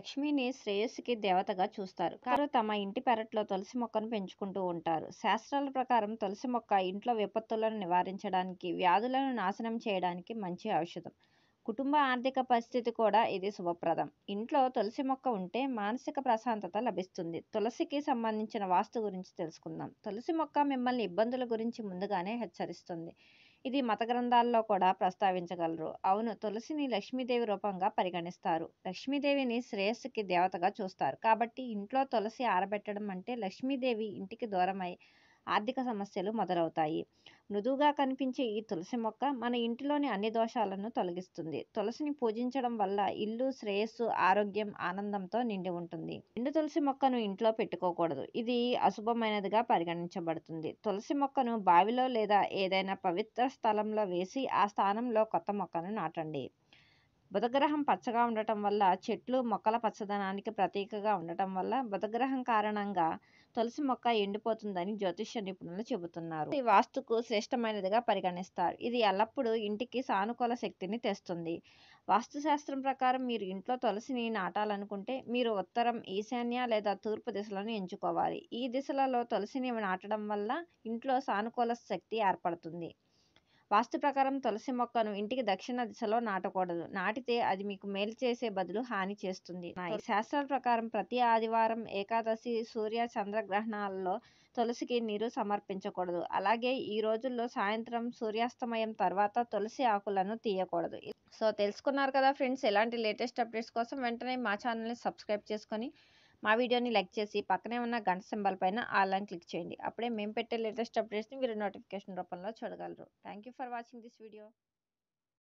లక్ష్మిని శ్రేయస్సుకి దేవతగా చూస్తారు కారు తమ ఇంటి పెరట్లో తులసి మొక్కను పెంచుకుంటూ ఉంటారు శాస్త్రాల ప్రకారం తులసి మొక్క ఇంట్లో విపత్తులను నివారించడానికి వ్యాధులను నాశనం చేయడానికి మంచి ఔషధం కుటుంబ ఆర్థిక పరిస్థితి కూడా ఇది శుభప్రదం ఇంట్లో తులసి మొక్క ఉంటే మానసిక ప్రశాంతత లభిస్తుంది తులసికి సంబంధించిన వాస్తు గురించి తెలుసుకుందాం తులసి మొక్క మిమ్మల్ని ఇబ్బందుల గురించి ముందుగానే హెచ్చరిస్తుంది ఇది మత గ్రంథాల్లో కూడా ప్రస్తావించగలరు అవును తులసిని లక్ష్మీదేవి రూపంగా పరిగణిస్తారు లక్ష్మీదేవిని శ్రేయస్సుకి దేవతగా చూస్తారు కాబట్టి ఇంట్లో తులసి ఆరబెట్టడం అంటే లక్ష్మీదేవి ఇంటికి దూరమై ఆర్థిక సమస్యలు మొదలవుతాయి మృదువుగా కనిపించే ఈ తులసి మొక్క మన ఇంటిలోని అన్ని దోషాలను తొలగిస్తుంది తులసిని పూజించడం వల్ల ఇల్లు శ్రేయస్సు ఆరోగ్యం ఆనందంతో నిండి ఉంటుంది ఎండు తులసి మొక్కను ఇంట్లో పెట్టుకోకూడదు ఇది అశుభమైనదిగా పరిగణించబడుతుంది తులసి మొక్కను బావిలో లేదా ఏదైనా పవిత్ర స్థలంలో వేసి ఆ స్థానంలో కొత్త మొక్కను నాటండి బుధగ్రహం పచ్చగా ఉండటం వల్ల చెట్లు మొక్కల పచ్చదనానికి ప్రతీకగా ఉండటం వల్ల బుధగ్రహం కారణంగా తులసి మొక్క ఎండిపోతుందని జ్యోతిష్య నిపుణులు చెబుతున్నారు ఈ వాస్తుకు శ్రేష్టమైనదిగా పరిగణిస్తారు ఇది ఎల్లప్పుడూ ఇంటికి సానుకూల శక్తిని తెస్తుంది వాస్తుశాస్త్రం ప్రకారం మీరు ఇంట్లో తులసిని నాటాలనుకుంటే మీరు ఉత్తరం ఈశాన్య లేదా తూర్పు దిశలను ఎంచుకోవాలి ఈ దిశలలో తులసిని నాటడం వల్ల ఇంట్లో సానుకూల శక్తి ఏర్పడుతుంది వాస్తు ప్రకారం తులసి మొక్కను ఇంటికి దక్షిణ దిశలో నాటకూడదు నాటితే అది మీకు మేలు చేసే బదులు హాని చేస్తుంది శాస్త్రాల ప్రకారం ప్రతి ఆదివారం ఏకాదశి సూర్య చంద్రగ్రహణాలలో తులసికి నీరు సమర్పించకూడదు అలాగే ఈ రోజుల్లో సాయంత్రం సూర్యాస్తమయం తర్వాత తులసి ఆకులను తీయకూడదు సో తెలుసుకున్నారు కదా ఫ్రెండ్స్ ఇలాంటి లేటెస్ట్ అప్డేట్స్ కోసం వెంటనే మా ఛానల్ని సబ్స్క్రైబ్ చేసుకొని మా వీడియోని లైక్ చేసి పక్కనే ఉన్న గంట సింబల్ పైన ఆల్ని క్లిక్ చేయండి అప్పుడే మేము పెట్టే లేటెస్ట్ అప్డేట్స్ని మీరు నోటిఫికేషన్ రూపంలో చూడగలరు thank for watching this video